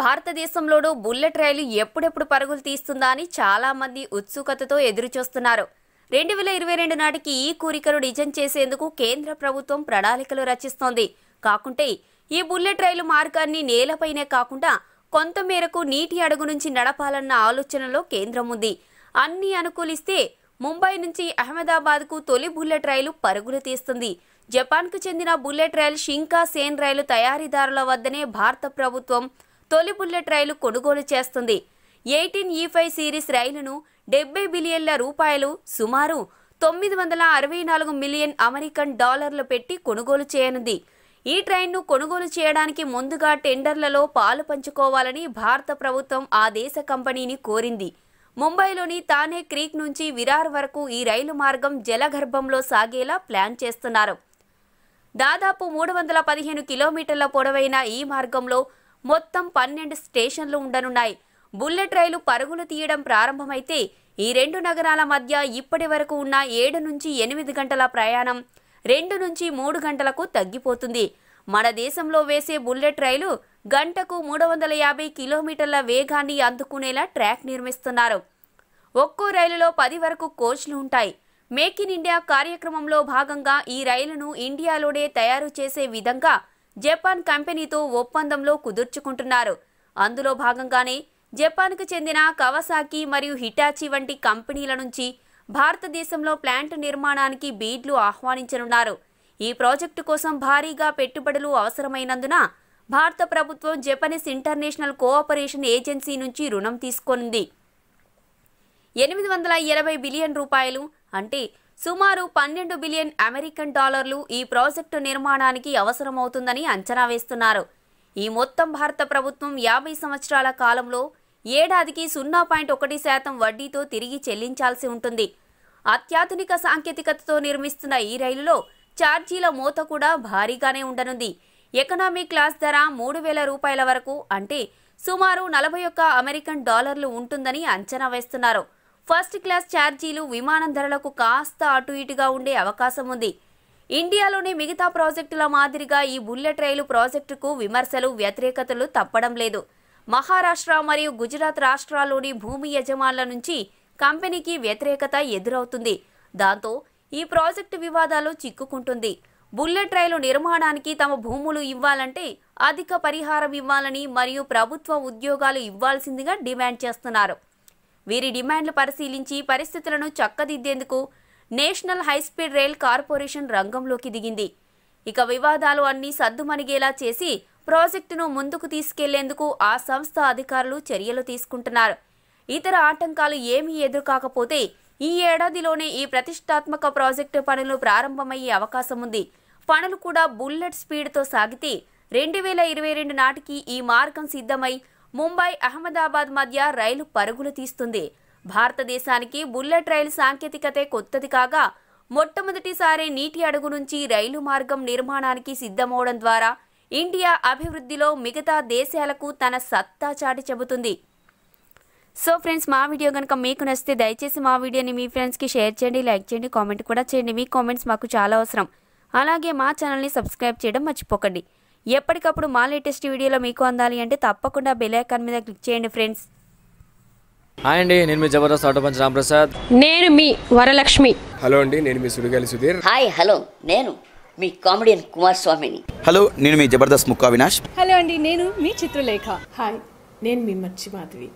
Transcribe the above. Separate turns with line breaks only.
భారతదేశంలోనూ bullet రైలు ఎప్పుడెప్పుడు పరుగులు తీస్తుందా అని చాలామంది ఉత్సుకతతో ఎదురుచూస్తున్నారు రెండు వేల ఇరవై రెండు నాటికి ఈ కోరికను నిజం చేసేందుకు కేంద్ర ప్రభుత్వం ప్రణాళికలు రచిస్తోంది కాకుంటే ఈ బుల్లెట్ రైలు మార్గాన్ని నేలపైనే కాకుండా కొంత మేరకు నీటి అడుగు నుంచి నడపాలన్న ఆలోచనలో కేంద్రం ఉంది అన్ని అనుకూలిస్తే ముంబై నుంచి అహ్మదాబాద్కు తొలి బుల్లెట్ రైలు పరుగులు తీస్తుంది జపాన్కు చెందిన బుల్లెట్ రైలు షింకా సేన్ రైలు తయారీదారుల వద్దనే భారత ప్రభుత్వం తొలి బుల్లెట్ రైలు కొనుగోలు చేస్తుంది ఎయిటీన్ ఈ ఫైవ్ సిరీస్ రైలును డెబ్బై బిలియన్ల రూపాయలు సుమారు తొమ్మిది వందల అరవై నాలుగు మిలియన్ అమెరికన్ డాలర్లు పెట్టి కొనుగోలు చేయనుంది ఈ ట్రైన్ను కొనుగోలు చేయడానికి ముందుగా టెండర్లలో పాలు పంచుకోవాలని భారత ప్రభుత్వం ఆ దేశ కంపెనీని కోరింది ముంబైలోని తానే క్రీక్ నుంచి విరార్ వరకు ఈ రైలు మార్గం జలగర్భంలో సాగేలా ప్లాన్ చేస్తున్నారు దాదాపు మూడు వందల పదిహేను కిలోమీటర్ల పొడవైన ఈ మార్గంలో మొత్తం పన్నెండు స్టేషన్లు ఉండనున్నాయి బుల్లెట్ రైలు పరుగులు తీయడం ప్రారంభమైతే ఈ రెండు నగరాల మధ్య ఇప్పటి వరకు ఉన్న ఏడు నుంచి ఎనిమిది గంటల ప్రయాణం రెండు నుంచి మూడు గంటలకు తగ్గిపోతుంది మన దేశంలో వేసే బుల్లెట్ రైలు గంటకు మూడు వందల యాభై కిలోమీటర్ల వేగాన్ని అందుకునేలా ట్రాక్ నిర్మిస్తున్నారు ఒక్కో రైలులో పది వరకు కోచ్లు ఉంటాయి మేక్ ఇన్ ఇండియా కార్యక్రమంలో భాగంగా ఈ రైలును ఇండియాలోనే తయారు చేసే విధంగా జపాన్ కంపెనీతో ఒప్పందంలో కుదుర్చుకుంటున్నారు అందులో భాగంగానే జపాన్కు చెందిన కవసాకి మరియు హిటాచి వంటి కంపెనీల నుంచి భారతదేశంలో ప్లాంట్ నిర్మాణానికి బీడ్లు ఆహ్వానించనున్నారు ఈ ప్రాజెక్టు కోసం భారీగా పెట్టుబడులు అవసరమైనందున భారత ప్రభుత్వం జపనీస్ ఇంటర్నేషనల్ కోఆపరేషన్ ఏజెన్సీ నుంచి రుణం తీసుకొనింది ఎనిమిది వందల ఇరవై బిలియన్ రూపాయలు అంటే సుమారు పన్నెండు బిలియన్ అమెరికన్ డాలర్లు ఈ ప్రాజెక్టు నిర్మాణానికి అవసరమవుతుందని అంచనా వేస్తున్నారు ఈ మొత్తం భారత ప్రభుత్వం యాభై సంవత్సరాల కాలంలో ఏడాదికి సున్నా పాయింట్ ఒకటి శాతం వడ్డీతో తిరిగి చెల్లించాల్సి ఉంటుంది అత్యాధునిక సాంకేతికతతో నిర్మిస్తున్న ఈ రైలులో ఛార్జీల మూత కూడా భారీగానే ఉండనుంది ఎకనామీ క్లాస్ ధర మూడు వేల రూపాయల వరకు అంటే సుమారు నలభై ఒక్క అమెరికన్ డాలర్లు ఉంటుందని అంచనా వేస్తున్నారు ఫస్ట్ క్లాస్ ఛార్జీలు విమానం ధరలకు కాస్త అటు ఇటుగా ఉండే అవకాశం ఉంది ఇండియాలోని మిగతా ప్రాజెక్టుల మాదిరిగా ఈ బుల్లెట్ రైలు ప్రాజెక్టుకు విమర్శలు వ్యతిరేకతలు తప్పడం లేదు మహారాష్ట్ర మరియు గుజరాత్ రాష్ట్రాల్లోని భూమి యజమానుల నుంచి కంపెనీకి వ్యతిరేకత ఎదురవుతుంది దాంతో ఈ ప్రాజెక్టు వివాదాలు చిక్కుకుంటుంది బుల్లెట్ రైలు నిర్మాణానికి తమ భూములు ఇవ్వాలంటే అధిక పరిహారం ఇవ్వాలని మరియు ప్రభుత్వ ఉద్యోగాలు ఇవ్వాల్సిందిగా డిమాండ్ చేస్తున్నారు వీరి డిమాండ్లు పరిశీలించి పరిస్థితులను చక్కదిద్దేందుకు నేషనల్ హైస్పీడ్ రైల్ కార్పొరేషన్ రంగంలోకి దిగింది ఇక వివాదాలు అన్నీ సద్దుమణిగేలా చేసి ప్రాజెక్టును ముందుకు తీసుకెళ్లేందుకు ఆ సంస్థ అధికారులు చర్యలు తీసుకుంటున్నారు ఇతర ఆటంకాలు ఏమీ ఎదురుకాకపోతే ఈ ఏడాదిలోనే ఈ ప్రతిష్టాత్మక ప్రాజెక్టు పనులు ప్రారంభమయ్యే అవకాశం ఉంది పనులు కూడా బుల్లెట్ స్పీడ్తో సాగితే రెండు వేల ఇరవై రెండు నాటికి ఈ మార్గం సిద్ధమై ముంబై అహ్మదాబాద్ మధ్య రైలు పరుగులు తీస్తుంది భారతదేశానికి బుల్లెట్ రైలు సాంకేతికతే కొత్తది కాగా మొట్టమొదటిసారి నీటి అడుగు నుంచి రైలు మార్గం నిర్మాణానికి సిద్ధమవడం ద్వారా ఇండియా అభివృద్ధిలో మిగతా దేశాలకు తన సత్తా చాటి చెబుతుంది సో ఫ్రెండ్స్ మా వీడియో కనుక మీకు నచ్చితే దయచేసి మా వీడియోని మీ ఫ్రెండ్స్కి షేర్ చేయండి లైక్ చేయండి కామెంట్ కూడా చేయండి మీ కామెంట్స్ మాకు చాలా అవసరం అలాగే మా ఛానల్ని సబ్స్క్రైబ్ చేయడం మర్చిపోకండి ఎప్పటికప్పుడు మా లేటెస్ట్ వీడియోలో మీకు అందాలి అంటే తప్పకుండా బెల్ ఐకాన్ మీద క్లిక్ చేయండి ఫ్రెండ్స్ హాయ్ అండి నేను మీ జబర్దస్త్ ఆటో పంచ్ రామప్రసాద్ నేను మీ వరలక్ష్మి హలో అండి నేను మీ సుడిగాలి సుధీర్ హాయ్ హలో నేను మీ కామెడియన్ కుమార్ స్వామిని హలో నేను మీ జబర్దస్త్ ముక్కా వినాష్ హలో అండి నేను మీ చిత్రలేఖ హాయ్ నేను మీ మర్చి మాధవి